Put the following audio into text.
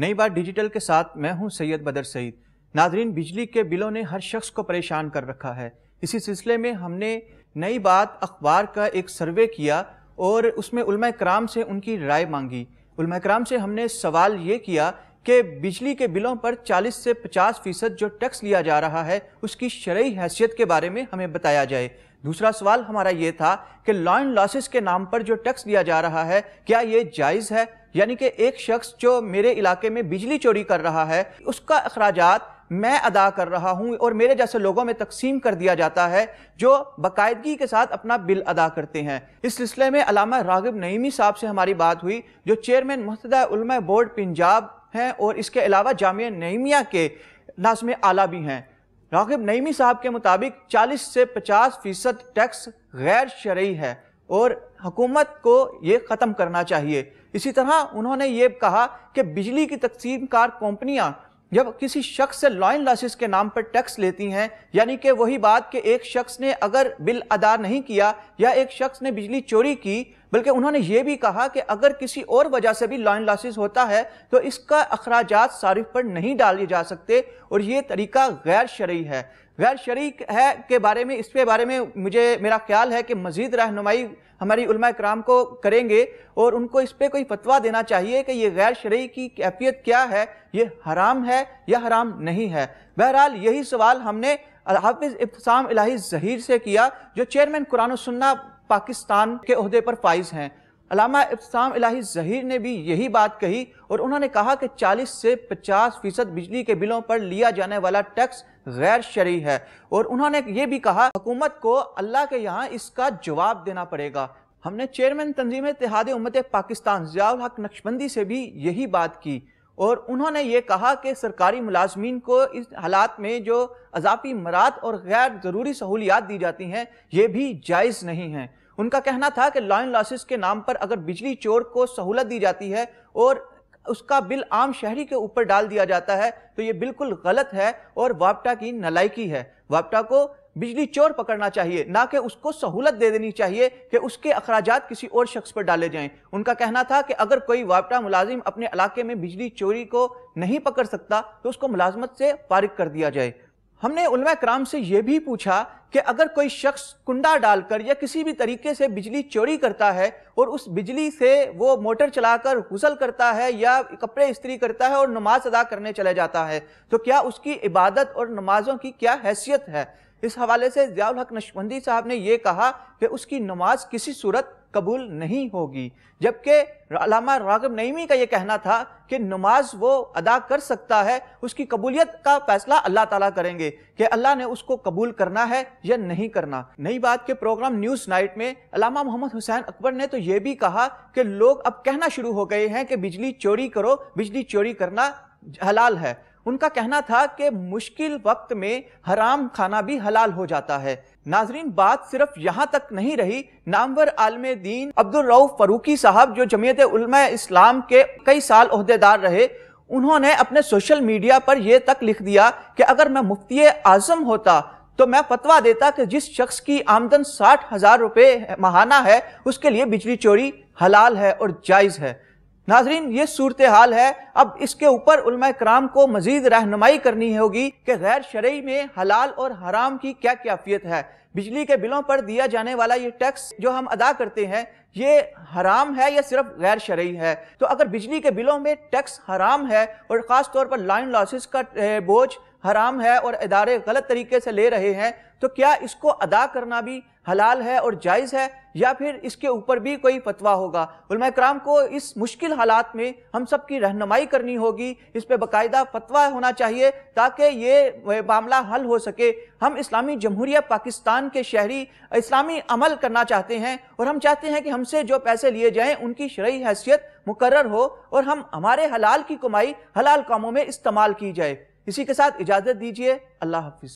नई बात डिजिटल के साथ मैं हूं सैयद बदर सईद नाजरीन बिजली के बिलों ने हर शख्स को परेशान कर रखा है इसी सिलसिले में हमने नई बात अखबार का एक सर्वे किया और उसमें उलमा कराम से उनकी राय मांगी उलमा कराम से हमने सवाल ये किया कि बिजली के बिलों पर 40 से 50 फीसद जो टैक्स लिया जा रहा है उसकी शर्य हैसियत के बारे में हमें बताया जाए दूसरा सवाल हमारा ये था कि लॉ एंड लॉसेस के नाम पर जो टैक्स दिया जा रहा है क्या ये जायज़ है यानी कि एक शख्स जो मेरे इलाके में बिजली चोरी कर रहा है उसका अखराज मैं अदा कर रहा हूँ और मेरे जैसे लोगों में तकसीम कर दिया जाता है जो बाकायदगी के साथ अपना बिल अदा करते हैं इस सिलसिले में अलामा रागिब नईमी साहब से हमारी बात हुई जो चेयरमैन मुतदा बोर्ड पंजाब हैं और इसके अलावा जामिया नईमिया के नाजम आला भी हैं राकिब नईमी साहब के मुताबिक 40 से 50 फीसद टैक्स गैर शर्य है और हकूमत को ये ख़त्म करना चाहिए इसी तरह उन्होंने ये कहा कि बिजली की तकसीम कार कंपनियाँ जब किसी शख्स से लॉइन लॉसिस के नाम पर टैक्स लेती हैं यानी कि वही बात कि एक शख्स ने अगर बिल अदा नहीं किया या एक शख्स ने बिजली चोरी की बल्कि उन्होंने ये भी कहा कि अगर किसी और वजह से भी लॉन लॉसेस होता है तो इसका अखराज सारिफ पर नहीं डाले जा सकते और ये तरीका गैर शरी है गैर शरी है के बारे में इसके बारे में मुझे मेरा ख्याल है कि मज़ीद रहनुमाई हमारी उलमा कराम को करेंगे और उनको इस पर कोई फतवा देना चाहिए कि ये गैर शरी की कैफियत क्या है ये हराम है या हराम नहीं है बहरहाल यही सवाल हमने हाफिज़ इब्तसाम इलाही जहीर से किया जो चेयरमैन कुरान सुन्ना पाकिस्तान के अहदे पर फाइज हैं अलामा इफ्ताम इलाही जहीर ने भी यही बात कही और उन्होंने कहा कि 40 से 50 फीसद बिजली के बिलों पर लिया जाने वाला टैक्स गैर शरी है और उन्होंने ये भी कहा हुकूमत को अल्लाह के यहाँ इसका जवाब देना पड़ेगा हमने चेयरमैन तंजीम इतिहाद उम्मत पाकिस्तान जियाल हक नक्शबंदी से भी यही बात की और उन्होंने ये कहा कि सरकारी मुलाजमीन को इस हालात में जो अजाफी मरात और गैर ज़रूरी सहूलियात दी जाती हैं ये भी जायज़ नहीं हैं उनका कहना था कि लॉ एंड लॉसेस के नाम पर अगर बिजली चोर को सहूलत दी जाती है और उसका बिल आम शहरी के ऊपर डाल दिया जाता है तो ये बिल्कुल गलत है और वापटा की नलायकी है वापटा को बिजली चोर पकड़ना चाहिए ना कि उसको सहूलत दे देनी चाहिए कि उसके अखराज किसी और शख्स पर डाले जाएं उनका कहना था कि अगर कोई वापटा मुलाजिम अपने इलाके में बिजली चोरी को नहीं पकड़ सकता तो उसको मुलाजमत से फारिग कर दिया जाए हमने उलमा कराम से यह भी पूछा कि अगर कोई शख्स कुंडा डालकर या किसी भी तरीके से बिजली चोरी करता है और उस बिजली से वो मोटर चलाकर गुसल करता है या कपड़े इस्त्री करता है और नमाज अदा करने चला जाता है तो क्या उसकी इबादत और नमाजों की क्या हैसियत है इस हवाले से जयाल हक नशबंदी साहब ने यह कहा कि उसकी नमाज किसी सूरत कबूल नहीं होगी जबकि अलामा रागब नईमी का यह कहना था कि नमाज वो अदा कर सकता है उसकी कबूलियत का फैसला अल्लाह ताला करेंगे कि अल्लाह ने उसको कबूल करना है या नहीं करना नई बात के प्रोग्राम न्यूज़ नाइट में अलामा मोहम्मद हुसैन अकबर ने तो ये भी कहा कि लोग अब कहना शुरू हो गए हैं कि बिजली चोरी करो बिजली चोरी करना हलाल है उनका कहना था कि मुश्किल वक्त में हराम खाना भी हलाल हो जाता है नाजरीन बात सिर्फ यहाँ तक नहीं रही नामवर आलम दीन अब्दुल रऊफ फरूकी साहब जो जमीयत उलमा इस्लाम के कई साल अहदेदार रहे उन्होंने अपने सोशल मीडिया पर यह तक लिख दिया कि अगर मैं मुफ्ती आजम होता तो मैं फतवा देता कि जिस शख्स की आमदन साठ हजार रुपये महाना है उसके लिए बिजली चोरी हलाल है और जायज़ है नाजरीन ये सूरत हाल है अब इसके ऊपर उलमा कराम को मजीद रहनुमाई करनी होगी कि गैर शरई में हलाल और हराम की क्या कैफियत है बिजली के बिलों पर दिया जाने वाला ये टैक्स जो हम अदा करते हैं ये हराम है या सिर्फ गैर शरय है तो अगर बिजली के बिलों में टैक्स हराम है और ख़ास तौर पर लाइन लॉसेस का बोझ हराम है और इदारे गलत तरीके से ले रहे हैं तो क्या इसको अदा करना भी हलाल है और जायज़ है या फिर इसके ऊपर भी कोई फतवा होगा कराम को इस मुश्किल हालात में हम सब की रहनुमाई करनी होगी इस पर बाकायदा फतवा होना चाहिए ताकि ये मामला हल हो सके हम इस्लामी जमहूरिया पाकिस्तान के शहरी इस्लामी अमल करना चाहते हैं और हम चाहते हैं कि हमसे जो पैसे लिए जाएं उनकी शरय हैसियत मुकर हो और हम हमारे हलाल की कमाई हलाल कामों में इस्तेमाल की जाए इसी के साथ इजाज़त दीजिए अल्लाह हाफिज़